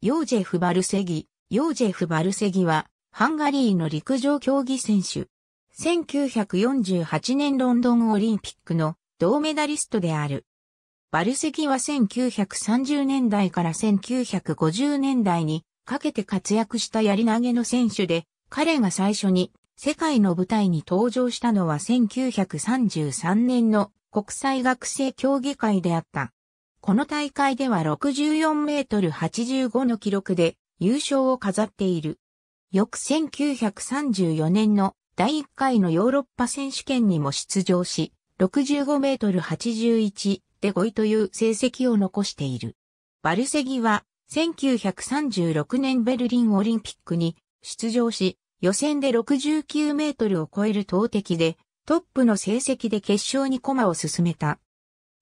ヨージェフ・バルセギ。ヨージェフ・バルセギは、ハンガリーの陸上競技選手。1948年ロンドンオリンピックの銅メダリストである。バルセギは1930年代から1950年代にかけて活躍したやり投げの選手で、彼が最初に世界の舞台に登場したのは1933年の国際学生競技会であった。この大会では64メートル85の記録で優勝を飾っている。翌1934年の第1回のヨーロッパ選手権にも出場し、65メートル81で5位という成績を残している。バルセギは1936年ベルリンオリンピックに出場し、予選で69メートルを超える投擲で、トップの成績で決勝に駒を進めた。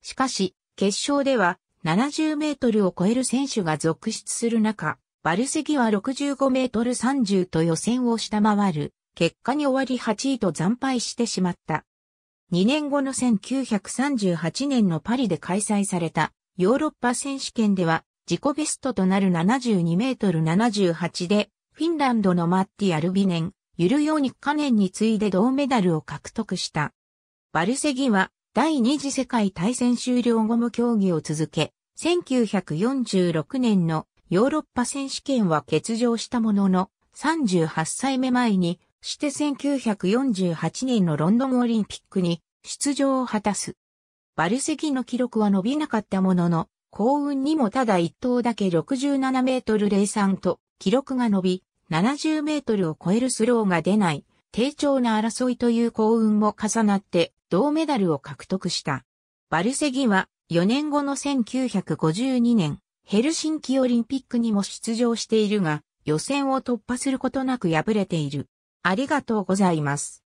しかし、決勝では70メートルを超える選手が続出する中、バルセギは65メートル30と予選を下回る、結果に終わり8位と惨敗してしまった。2年後の1938年のパリで開催されたヨーロッパ選手権では自己ベストとなる72メートル78でフィンランドのマッティ・アルビネン、ユルヨーニッカネンに次いで銅メダルを獲得した。バルセギは第二次世界大戦終了後も競技を続け、1946年のヨーロッパ選手権は欠場したものの、38歳目前に、して1948年のロンドンオリンピックに出場を果たす。バルセキの記録は伸びなかったものの、幸運にもただ一頭だけ67メートル03と記録が伸び、70メートルを超えるスローが出ない、低調な争いという幸運も重なって、銅メダルを獲得した。バルセギは4年後の1952年、ヘルシンキオリンピックにも出場しているが、予選を突破することなく敗れている。ありがとうございます。